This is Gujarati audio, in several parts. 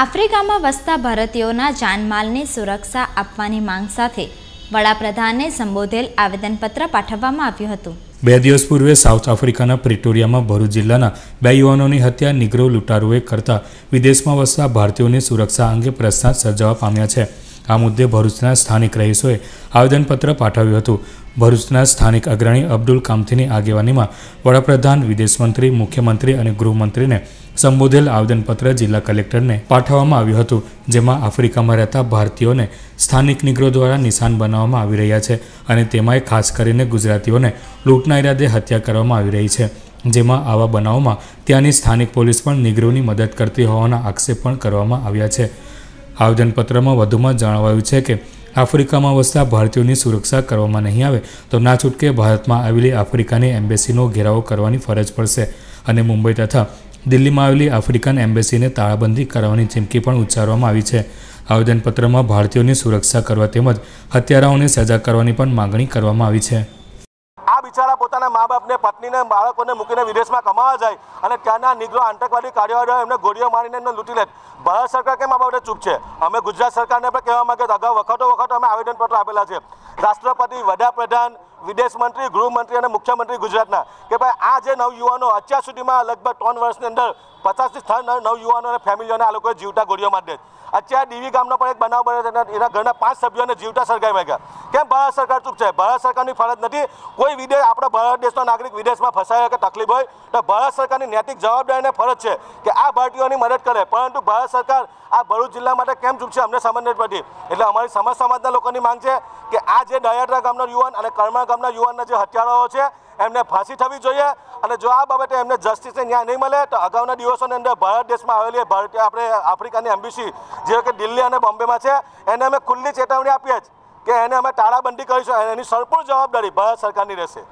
આફ્રિકામાં વસતા ભારતીયોના જાનમાલની સુરક્ષા આપવાની માંગ સાથે વડાપ્રધાનને સંબોધેલ આવેદનપત્ર પાઠવવામાં આવ્યું હતું બે દિવસ પૂર્વે સાઉથ આફ્રિકાના પ્રિટોરિયામાં ભરૂચ જિલ્લાના બે યુવાનોની હત્યા નિગ્રો લૂંટારૂએ કરતા વિદેશમાં વસતા ભારતીયોની સુરક્ષા અંગે પ્રશ્ન સર્જાવા પામ્યા છે આ મુદ્દે ભરૂચના સ્થાનિક રહીશોએ આવેદનપત્ર પાઠવ્યું હતું ભરૂચના સ્થાનિક અગ્રણી અબ્દુલ કામથીની આગેવાનીમાં વડાપ્રધાન વિદેશમંત્રી મુખ્યમંત્રી અને ગૃહમંત્રીને સંબોધેલ આવેદનપત્ર જિલ્લા કલેક્ટરને પાઠવવામાં આવ્યું હતું જેમાં આફ્રિકામાં રહેતા ભારતીયોને સ્થાનિક નિગ્રો દ્વારા નિશાન બનાવવામાં આવી રહ્યા છે અને તેમાંય ખાસ કરીને ગુજરાતીઓને લૂંટના ઇરાદે હત્યા કરવામાં આવી રહી છે જેમાં આવા બનાવોમાં ત્યાંની સ્થાનિક પોલીસ પણ નિગ્રોની મદદ કરતી હોવાના આક્ષેપ પણ કરવામાં આવ્યા છે આવેદનપત્રમાં વધુમાં જણાવાયું છે કે આફ્રિકામાં વસતા ભારતીયોની સુરક્ષા કરવામાં નહીં આવે તો ના છૂટકે ભારતમાં આવેલી આફ્રિકાની એમ્બેસીનો ઘેરાવો કરવાની ફરજ પડશે અને મુંબઈ તથા દિલ્હીમાં આવેલી આફ્રિકન એમ્બેસીને તાળાબંધી કરવાની ચીમકી પણ ઉચ્ચારવામાં આવી છે આવેદનપત્રમાં ભારતીયોની સુરક્ષા કરવા તેમજ હત્યારાઓને સજા કરવાની પણ માગણી કરવામાં આવી છે પોતાના મા બાપને પત્નીને બાળકોને મૂકીને વિદેશમાં કમાવા જાય અને ત્યાંના નિગ્રો આતંકવાદી કાર્યવાહીઓ એમને ગોળીઓ મારીને એમને લૂંટી લે ભારત સરકાર કેમ આ બાબતે ચૂપ છે અમે ગુજરાત સરકારને પણ કહેવા માગે અગાઉ વખતો વખત અમે આવેદનપત્ર આપેલા છે રાષ્ટ્રપતિ વડાપ્રધાન વિદેશ મંત્રી ગૃહમંત્રી અને મુખ્યમંત્રી ગુજરાતના કે ભાઈ આ જે નવયુવાનો અત્યાર સુધીમાં લગભગ ત્રણ વર્ષની અંદર પચાસથી સ્થળ નવયુવાનો અને ફેમિલીઓને આ લોકોએ જીવતા ગોળીઓ મારી અત્યારે ડીવી ગામનો પણ એક બનાવ બન્યો એના ઘરના પાંચ સભ્યોને જીવતા સળગાવી માગ્યા કેમ ભારત સરકાર ચૂપ છે ભારત સરકારની ફરજ નથી કોઈ વિદેશ આપણો ભારત દેશનો નાગરિક વિદેશમાં ફસાયો કે તકલીફ હોય તો ભારત સરકારની નૈતિક અને ફરજ છે કે આ ભારતીયોની મદદ કરે પરંતુ ભારત સરકાર આ ભરૂચ જિલ્લા માટે કેમ ચૂપ છે અમને સમજ નથી પડતી એટલે અમારી સમાજ સમાજના લોકોની માંગ છે કે આ જે દયાત્રા ગામના યુવાન અને કર્મા ગામના યુવાનના જે હત્યારાઓ છે એમને ફાંસી થવી જોઈએ અને જો આ બાબતે એમને જસ્ટિસને ન્યાય નહીં મળે તો અગાઉના દિવસોની અંદર ભારત દેશમાં આવેલી ભારતીય આપણે આફ્રિકાની એમ્બ્યુસી જે કે દિલ્હી અને બોમ્બેમાં છે એને અમે ખુલ્લી ચેતવણી આપીએ જ કે એને અમે તાળાબંધી કરીશું એની સંપૂર્ણ જવાબદારી ભારત સરકારની રહેશે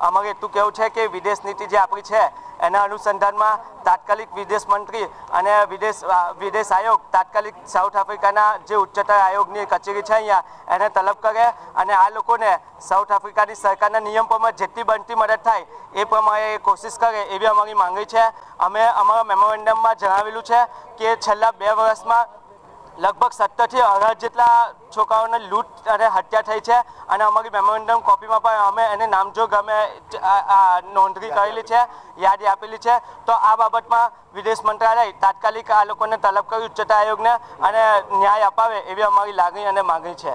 અમારું એટલું કેવું છે કે વિદેશ નીતિ જે આપણી છે એના અનુસંધાનમાં તાત્કાલિક વિદેશ મંત્રી અને વિદેશ વિદેશ આયોગ તાત્કાલિક સાઉથ આફ્રિકાના જે ઉચ્ચતર આયોગની કચેરી છે અહીંયા એને તલબ કરે અને આ લોકોને સાઉથ આફ્રિકાની સરકારના નિયમ પ્રમાણે જેટલી બનતી મદદ થાય એ પ્રમાણે કોશિશ કરે એવી અમારી માંગણી છે અમે અમારા મેમોરેન્ડમમાં જણાવેલું છે કે છેલ્લા બે વર્ષમાં લગભગ સત્તરથી અઢાર જેટલા છોકરાઓને લૂંટ અને હત્યા થઈ છે અને અમારી મેમોરેન્ડમ કોપીમાં પણ અમે એને નામજોગ અમે નોંધણી કરેલી છે યાદી આપેલી છે તો આ બાબતમાં વિદેશ મંત્રાલય તાત્કાલિક આ લોકોને તલબ કરી ઉચ્ચતા આયોગને અને ન્યાય અપાવે એવી અમારી લાગણી અને માગણી છે